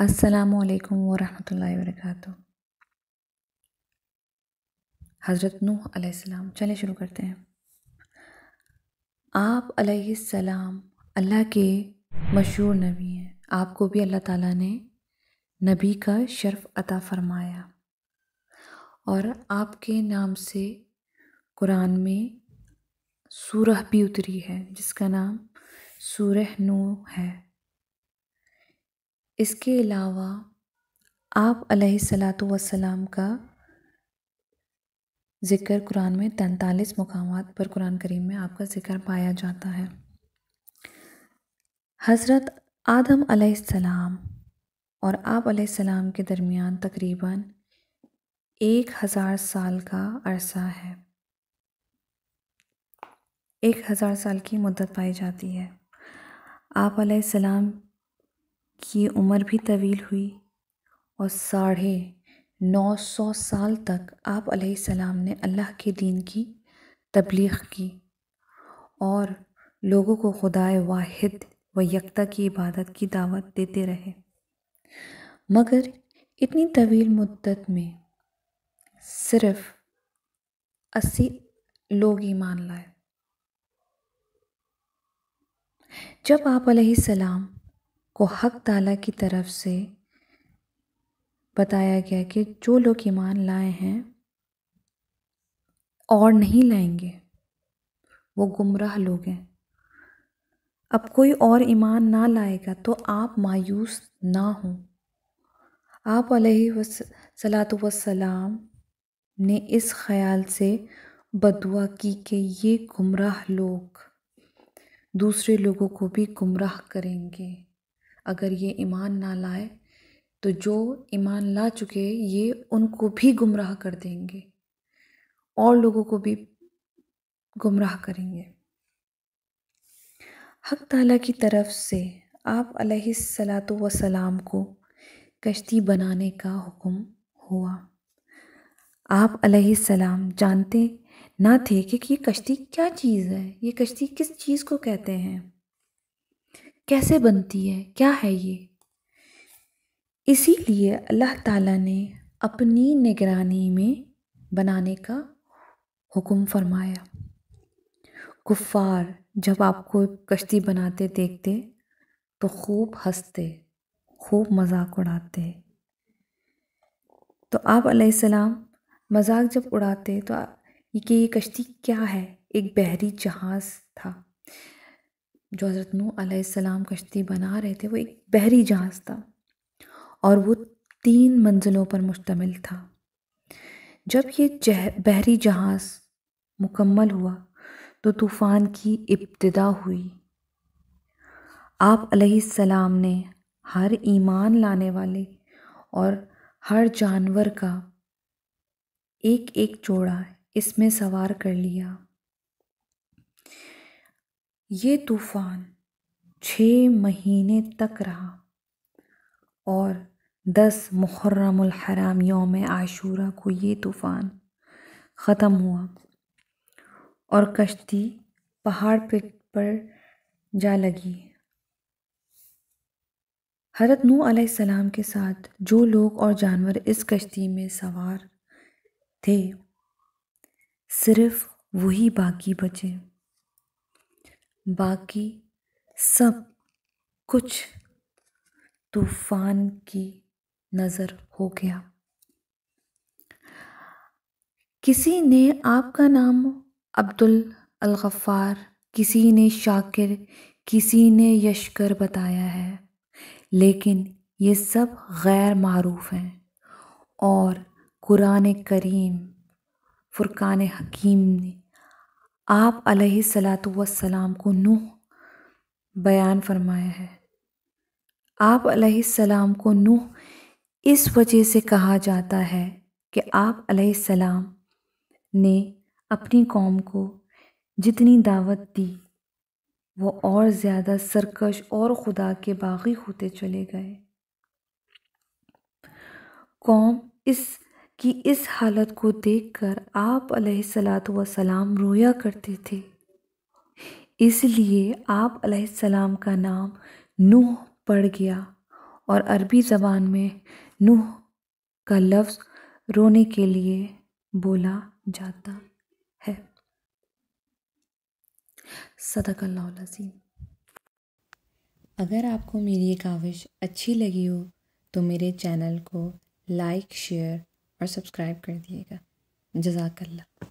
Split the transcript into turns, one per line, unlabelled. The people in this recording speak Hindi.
असलकम वरहमल वर्क हज़रत नूह अलैहिस्सलाम चले शुरू करते हैं आप अलैहिस्सलाम अल्लाह के मशहूर नबी हैं आपको भी अल्लाह ताला ने नबी का शर्फ अता फरमाया और आपके नाम से कुरान में सूरह भी उतरी है जिसका नाम सूरह नूह है इसके अलावा आप सलात वसलाम का ज़िक्र कुरान में तैंतालीस मकाम पर कुरान करीम में आपका ज़िक्र पाया जाता है हज़रत आदम सलाम और आप सलाम के दरमियान तकरीबन एक हज़ार साल का अरसा है एक हज़ार साल की मदद पाई जाती है आप सलाम की उम्र भी तवील हुई और साढ़े नौ सौ साल तक आप सलाम ने अल्लाह के दीन की तबलीग की और लोगों को खुदा वाहिद व यकता की इबादत की दावत देते रहे मगर इतनी तवील मुद्दत में सिर्फ अस्सी लोग ईमान लाए जब आप सलाम को हक ताला की तरफ से बताया गया कि जो लोग ईमान लाए हैं और नहीं लाएंगे वो गुमराह लोग हैं अब कोई और ईमान ना लाएगा तो आप मायूस ना हो आप सलात वसलाम ने इस ख्याल से बदुआ की कि ये गुमराह लोग दूसरे लोगों को भी गुमराह करेंगे अगर ये ईमान ना लाए तो जो ईमान ला चुके ये उनको भी गुमराह कर देंगे और लोगों को भी गुमराह करेंगे हक ताला की तरफ से आप सलात वसलाम को कश्ती बनाने का हुक्म हुआ आप सलाम जानते ना थे कि ये कश्ती क्या चीज़ है ये कश्ती किस चीज़ को कहते हैं कैसे बनती है क्या है ये इसीलिए अल्लाह ताला ने अपनी निगरानी में बनाने का हुक्म फरमाया कुफ़ार जब आपको कश्ती बनाते देखते तो खूब हंसते खूब मजाक उड़ाते तो आप सलाम मजाक जब उड़ाते तो कि ये कश्ती क्या है एक बहरी जहाज़ था जो हज़रत नू आसम कश्ती बना रहे थे वो एक बहरी जहाज़ था और वो तीन मंजिलों पर मुश्तमिल था जब ये जह बहरी जहाज़ मुकम्मल हुआ तो तूफ़ान की इब्तदा हुई आप सलाम ने हर ईमान लाने वाले और हर जानवर का एक एक जोड़ा इसमें सवार कर लिया ये तूफ़ान छ महीने तक रहा और दस मुहर्रमुल हराम योम आशूरा को ये तूफ़ान ख़त्म हुआ और कश्ती पहाड़ पे पर जा लगी हजरत नू अलैहिस्सलाम के साथ जो लोग और जानवर इस कश्ती में सवार थे सिर्फ़ वही बाकी बचे बाकी सब कुछ तूफान की नज़र हो गया किसी ने आपका नाम अब्दुल अलगफ़ार किसी ने शाकिर किसी ने यशकर बताया है लेकिन ये सब गैर मरूफ हैं और कुरान करीम फ़ुरक़ान हकीम ने आप सलातु वसलाम को नूह बयान फरमाया है आप सलाम को नूह इस वजह से कहा जाता है कि आप सलाम ने अपनी कौम को जितनी दावत दी वो और ज़्यादा सरकश और खुदा के बागी होते चले गए कौम इस कि इस हालत को देखकर आप सलाम रोया करते थे इसलिए आप सलाम का नाम नूह पड़ गया और अरबी ज़बान में नूह का लफ्ज़ रोने के लिए बोला जाता है सदकल्लाजीम अगर आपको मेरी ये काविश अच्छी लगी हो तो मेरे चैनल को लाइक शेयर और सब्सक्राइब कर दिएगा जजाकल्ला